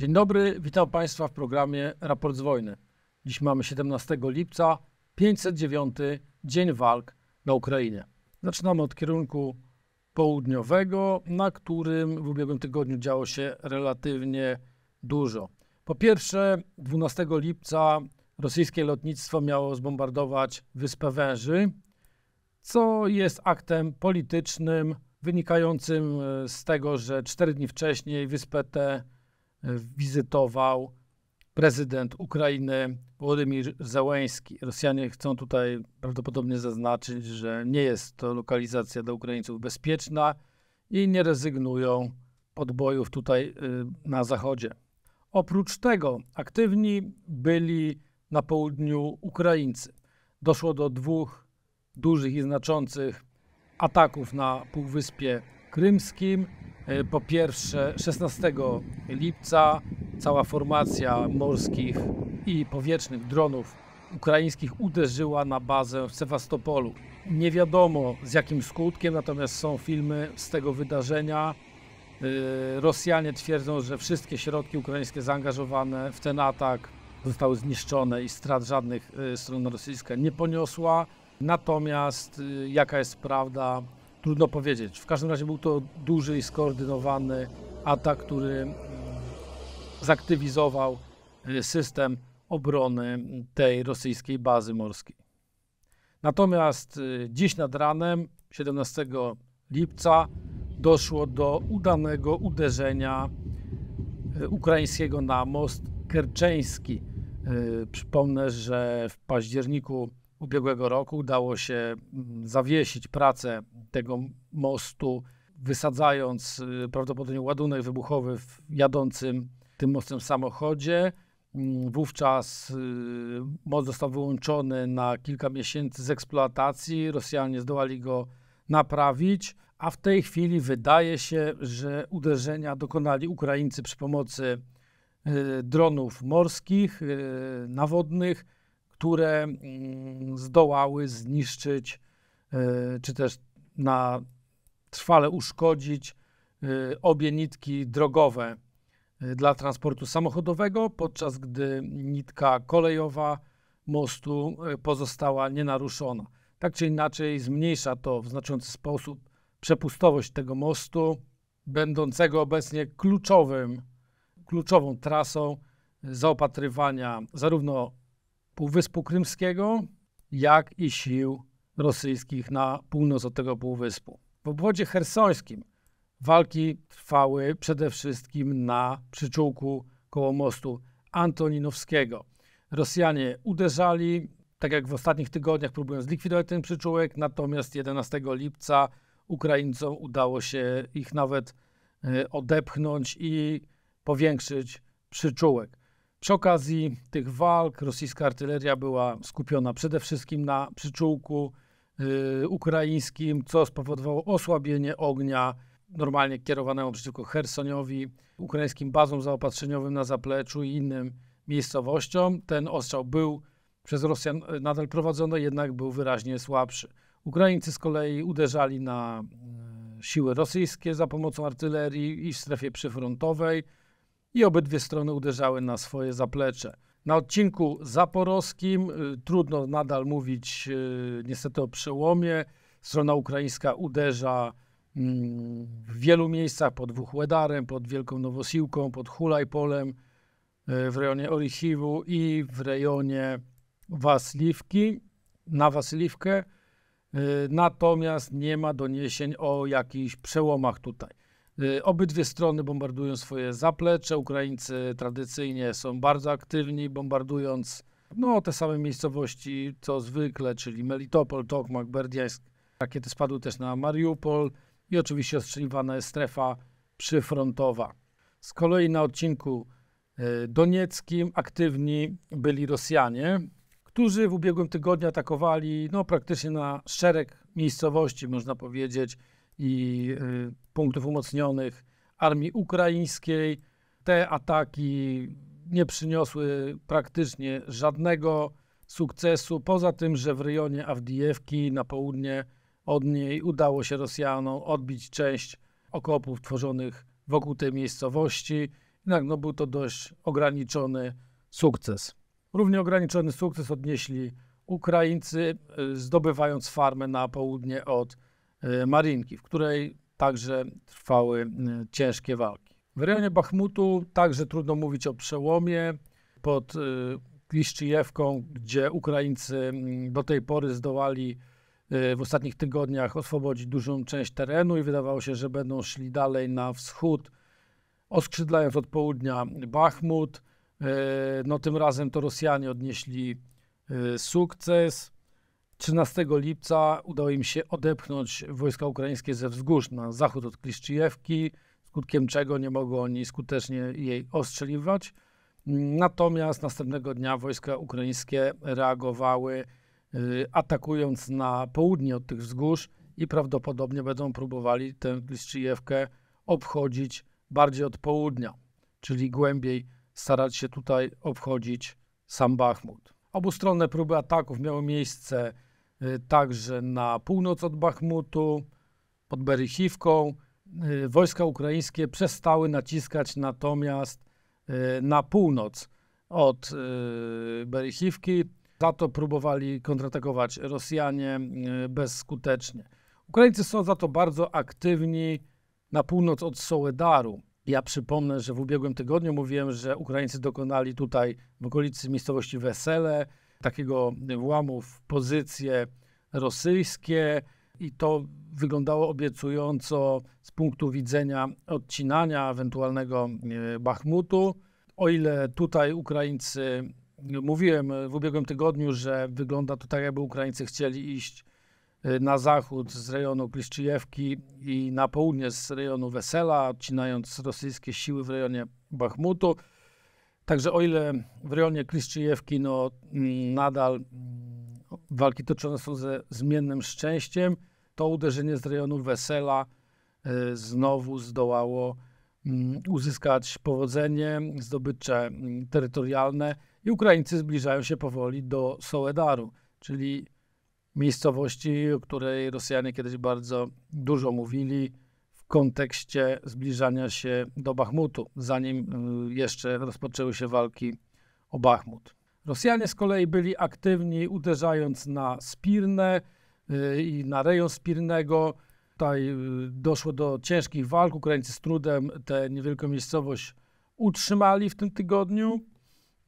Dzień dobry, witam Państwa w programie Raport z Wojny. Dziś mamy 17 lipca, 509 Dzień Walk na Ukrainie. Zaczynamy od kierunku południowego, na którym w ubiegłym tygodniu działo się relatywnie dużo. Po pierwsze, 12 lipca rosyjskie lotnictwo miało zbombardować Wyspę Węży, co jest aktem politycznym wynikającym z tego, że cztery dni wcześniej wyspę tę wizytował prezydent Ukrainy Władimir Załęski. Rosjanie chcą tutaj prawdopodobnie zaznaczyć, że nie jest to lokalizacja dla Ukraińców bezpieczna i nie rezygnują podbojów tutaj y, na zachodzie. Oprócz tego aktywni byli na południu Ukraińcy. Doszło do dwóch dużych i znaczących ataków na Półwyspie Krymskim E, po pierwsze 16 lipca cała formacja morskich i powietrznych dronów ukraińskich uderzyła na bazę w Sewastopolu. Nie wiadomo z jakim skutkiem, natomiast są filmy z tego wydarzenia. E, Rosjanie twierdzą, że wszystkie środki ukraińskie zaangażowane w ten atak zostały zniszczone i strat żadnych e, strona rosyjska nie poniosła. Natomiast jaka jest prawda, Trudno powiedzieć. W każdym razie był to duży i skoordynowany atak, który mm, zaktywizował e, system obrony tej rosyjskiej bazy morskiej. Natomiast e, dziś nad ranem, 17 lipca, doszło do udanego uderzenia e, ukraińskiego na most Kerczeński. Przypomnę, że w październiku ubiegłego roku udało się mm, zawiesić pracę tego mostu, wysadzając y, prawdopodobnie ładunek wybuchowy w jadącym tym mostem samochodzie. Mm, wówczas y, most został wyłączony na kilka miesięcy z eksploatacji. Rosjanie zdołali go naprawić, a w tej chwili wydaje się, że uderzenia dokonali Ukraińcy przy pomocy y, dronów morskich, nawodnych które mm, zdołały zniszczyć, e, czy też na trwale uszkodzić e, obie nitki drogowe e, dla transportu samochodowego, podczas gdy nitka kolejowa mostu pozostała nienaruszona. Tak czy inaczej zmniejsza to w znaczący sposób przepustowość tego mostu, będącego obecnie kluczowym, kluczową trasą zaopatrywania zarówno Półwyspu Krymskiego, jak i sił rosyjskich na północ od tego półwyspu. W obwodzie hersońskim walki trwały przede wszystkim na przyczółku koło mostu Antoninowskiego. Rosjanie uderzali, tak jak w ostatnich tygodniach, próbując zlikwidować ten przyczółek, natomiast 11 lipca Ukraińcom udało się ich nawet e, odepchnąć i powiększyć przyczółek. Przy okazji tych walk rosyjska artyleria była skupiona przede wszystkim na przyczółku y, ukraińskim, co spowodowało osłabienie ognia normalnie kierowanego przeciwko Chersoniowi, ukraińskim bazom zaopatrzeniowym na zapleczu i innym miejscowościom. Ten ostrzał był przez Rosjan y, nadal prowadzony, jednak był wyraźnie słabszy. Ukraińcy z kolei uderzali na y, siły rosyjskie za pomocą artylerii i w strefie przyfrontowej i obydwie strony uderzały na swoje zaplecze. Na odcinku zaporowskim y, trudno nadal mówić y, niestety o przełomie. Strona ukraińska uderza mm, w wielu miejscach pod Wuchłedarem, pod Wielką Nowosiłką, pod Hulajpolem, y, w rejonie Orichiwu i w rejonie Wasliwki, na Wasliwkę. Natomiast nie ma doniesień o jakichś przełomach tutaj. Y, obydwie strony bombardują swoje zaplecze. Ukraińcy tradycyjnie są bardzo aktywni, bombardując no, te same miejscowości co zwykle, czyli Melitopol, Tokmak, Berdiańsk. Rakiety spadły też na Mariupol i oczywiście ostrzeliwana jest strefa przyfrontowa. Z kolei na odcinku y, donieckim aktywni byli Rosjanie, którzy w ubiegłym tygodniu atakowali no, praktycznie na szereg miejscowości, można powiedzieć, i y, punktów umocnionych armii ukraińskiej. Te ataki nie przyniosły praktycznie żadnego sukcesu, poza tym, że w rejonie Awdijewki na południe od niej udało się Rosjanom odbić część okopów tworzonych wokół tej miejscowości. Jednak no, był to dość ograniczony sukces. Równie ograniczony sukces odnieśli Ukraińcy, y, zdobywając farmę na południe od E, Marinki, w której także trwały e, ciężkie walki. W rejonie Bachmutu także trudno mówić o przełomie. Pod e, Kliszczyjewką, gdzie Ukraińcy do tej pory zdołali w ostatnich tygodniach oswobodzić dużą część terenu i wydawało się, że będą szli dalej na wschód, oskrzydlając od południa Bachmut. No tym razem to Rosjanie odnieśli sukces. 13 lipca udało im się odepchnąć wojska ukraińskie ze wzgórz na zachód od Kliszczyjewki, skutkiem czego nie mogło oni skutecznie jej ostrzeliwać. Natomiast następnego dnia wojska ukraińskie reagowały y, atakując na południe od tych wzgórz i prawdopodobnie będą próbowali tę Kliszczyjewkę obchodzić bardziej od południa, czyli głębiej starać się tutaj obchodzić sam Bachmut. Obustronne próby ataków miały miejsce Y, także na północ od Bachmutu, pod Berysiwką. Y, wojska ukraińskie przestały naciskać natomiast y, na północ od Berysiwki. Za to próbowali kontratakować Rosjanie bezskutecznie. Ukraińcy są za to bardzo aktywni na północ od Soledaru Ja przypomnę, że w ubiegłym tygodniu mówiłem, że Ukraińcy dokonali tutaj w okolicy miejscowości Wesele takiego włamu w pozycje rosyjskie i to wyglądało obiecująco z punktu widzenia odcinania ewentualnego e, Bachmutu. O ile tutaj Ukraińcy, mówiłem w ubiegłym tygodniu, że wygląda to tak, jakby Ukraińcy chcieli iść e, na zachód z rejonu Kliszczyjewki i na południe z rejonu Wesela, odcinając rosyjskie siły w rejonie Bachmutu. Także o ile w rejonie Kliszczyjewki no, mm, nadal mm, walki toczone są ze zmiennym szczęściem, to uderzenie z rejonu Wesela e, znowu zdołało mm, uzyskać powodzenie zdobycze terytorialne i Ukraińcy zbliżają się powoli do Soledaru, czyli miejscowości, o której Rosjanie kiedyś bardzo dużo mówili, kontekście zbliżania się do Bachmutu, zanim y, jeszcze rozpoczęły się walki o Bachmut. Rosjanie z kolei byli aktywni, uderzając na Spirnę y, i na rejon Spirnego. Tutaj y, doszło do ciężkich walk. Ukraińcy z trudem tę niewielką miejscowość utrzymali w tym tygodniu.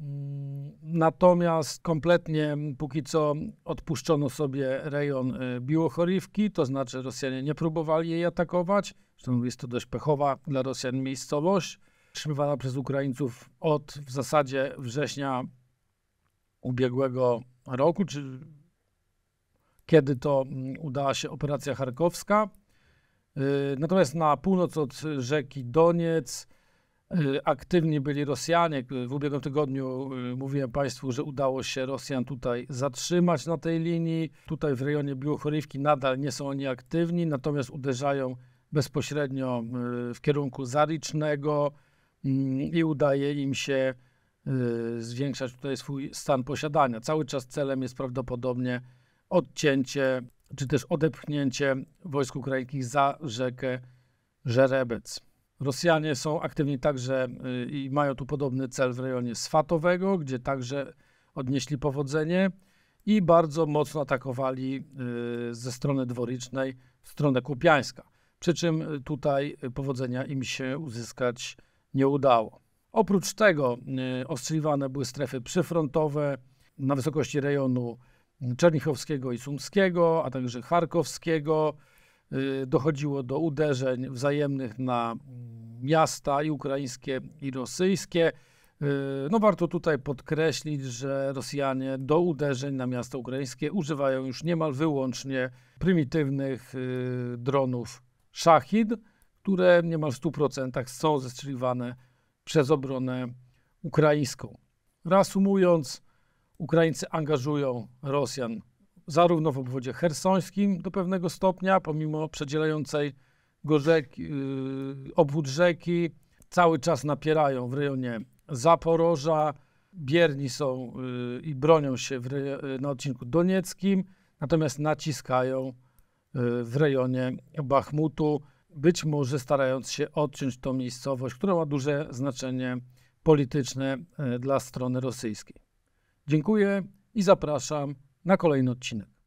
Mm, natomiast kompletnie mm, póki co odpuszczono sobie rejon y, Biłochorywki, to znaczy Rosjanie nie próbowali jej atakować. Zresztą jest to dość pechowa dla Rosjan miejscowość, trzymywana przez Ukraińców od w zasadzie września ubiegłego roku, czy kiedy to mm, udała się operacja charkowska. Y, natomiast na północ od rzeki Doniec Y, aktywni byli Rosjanie. Y, w ubiegłym tygodniu y, mówiłem Państwu, że udało się Rosjan tutaj zatrzymać na tej linii. Tutaj w rejonie Biłochorywki nadal nie są oni aktywni, natomiast uderzają bezpośrednio w kierunku Zaricznego mm, i udaje im się zwiększać tutaj swój stan posiadania. Cały czas celem jest prawdopodobnie odcięcie czy też odepchnięcie wojsk ukraińskich za rzekę Żerebec. Rosjanie są aktywni także y, i mają tu podobny cel w rejonie Swatowego, gdzie także odnieśli powodzenie i bardzo mocno atakowali y, ze strony dworicznej w stronę Kupiańska. Przy czym y, tutaj powodzenia im się uzyskać nie udało. Oprócz tego ostrzeliwane były strefy przyfrontowe na wysokości rejonu Czernichowskiego i Sumskiego, a także Charkowskiego, Y, dochodziło do uderzeń wzajemnych na mm, miasta i ukraińskie, i rosyjskie. Y, no warto tutaj podkreślić, że Rosjanie do uderzeń na miasta ukraińskie używają już niemal wyłącznie prymitywnych y, dronów Shahid, które niemal w 100% są zestrzeliwane przez obronę ukraińską. Reasumując, Ukraińcy angażują Rosjan zarówno w obwodzie hersońskim do pewnego stopnia, pomimo przedzielającej go rzeki, yy, obwód rzeki, cały czas napierają w rejonie Zaporoża, bierni są yy, i bronią się yy, na odcinku donieckim, natomiast naciskają w rejonie Bachmutu, być może starając się odciąć tą miejscowość, która ma duże znaczenie polityczne dla strony rosyjskiej. Dziękuję i zapraszam na kolejny odcinek.